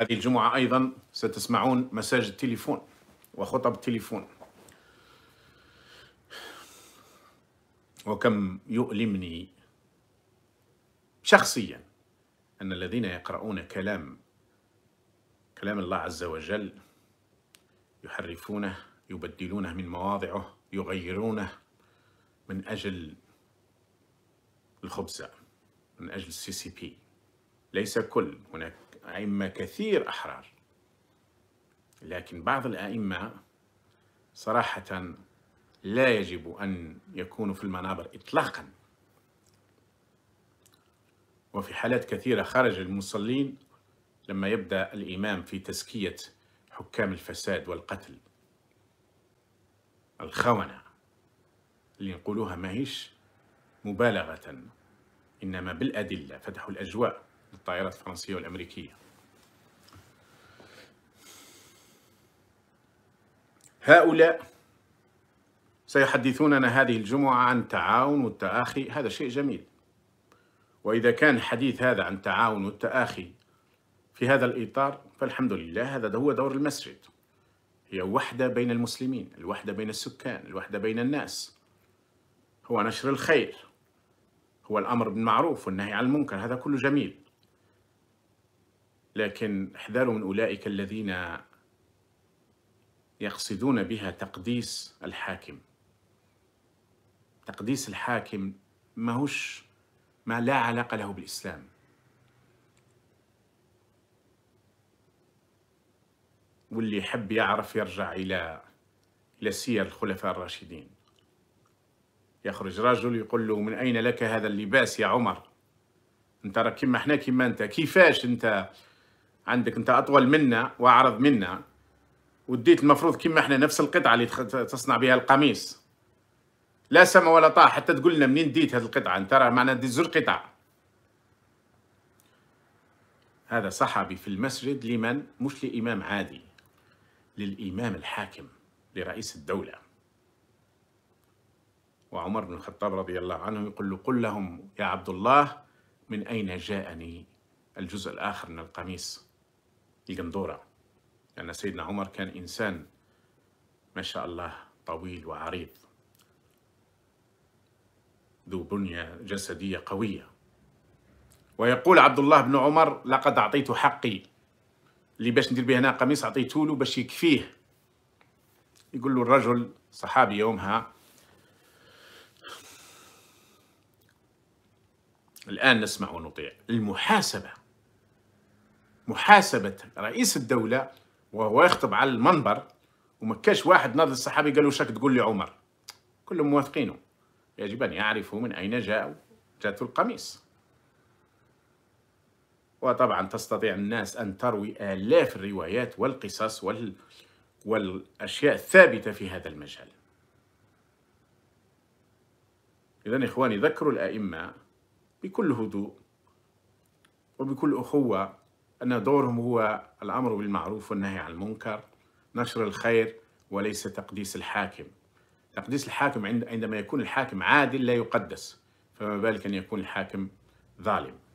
هذه الجمعة أيضا ستسمعون مساج التليفون وخطب التليفون وكم يؤلمني شخصيا أن الذين يقرؤون كلام كلام الله عز وجل يحرفونه يبدلونه من مواضعه يغيرونه من أجل الخبزة من أجل السي سي بي ليس كل هناك أئمة كثير أحرار لكن بعض الأئمة صراحة لا يجب أن يكونوا في المنابر إطلاقا وفي حالات كثيرة خرج المصلين لما يبدأ الإمام في تزكية حكام الفساد والقتل الخونة اللي نقولوها ماهيش مبالغة إنما بالأدلة فتحوا الأجواء للطائرات الفرنسية والأمريكية هؤلاء سيحدثوننا هذه الجمعة عن تعاون والتآخي هذا شيء جميل وإذا كان حديث هذا عن تعاون والتآخي في هذا الإطار فالحمد لله هذا هو دور المسجد هي وحدة بين المسلمين الوحدة بين السكان الوحدة بين الناس هو نشر الخير هو الأمر بالمعروف والنهي عن المنكر هذا كله جميل لكن احذروا من أولئك الذين يقصدون بها تقديس الحاكم تقديس الحاكم ماهوش ما لا علاقة له بالإسلام واللي يحب يعرف يرجع إلى إلى سير الخلفاء الراشدين يخرج رجل يقول له من أين لك هذا اللباس يا عمر أنت راك كما احنا كما أنت كيفاش أنت عندك أنت أطول منا وأعرض منا وديت المفروض كيما احنا نفس القطعه اللي تصنع بها القميص لا سما ولا طاح حتى تقول لنا منين ديت هذه القطعه انت راه معنا دي زوج قطع هذا صحابي في المسجد لمن مش لامام عادي للامام الحاكم لرئيس الدوله وعمر بن الخطاب رضي الله عنه يقول له قل لهم يا عبد الله من اين جاءني الجزء الاخر من القميص القندوره لأن سيدنا عمر كان إنسان ما شاء الله طويل وعريض ذو بنية جسدية قوية ويقول عبد الله بن عمر لقد أعطيت حقي اللي باش ندير به هنا قميص أعطيته له باش يكفيه يقول له الرجل صحابي يومها الآن نسمع ونطيع المحاسبة محاسبة رئيس الدولة وهو يخطب على المنبر وما كاش واحد ناضل الصحابي قال له شك تقول لي عمر كلهم موافقينه يجب أن يعرفوا من أين جاءوا جاءت القميص وطبعا تستطيع الناس أن تروي آلاف الروايات والقصص وال... والأشياء الثابتة في هذا المجال إذا إخواني ذكروا الأئمة بكل هدوء وبكل أخوة أن دورهم هو الأمر بالمعروف والنهي عن المنكر نشر الخير وليس تقديس الحاكم تقديس الحاكم عندما يكون الحاكم عادل لا يقدس فما بالك أن يكون الحاكم ظالم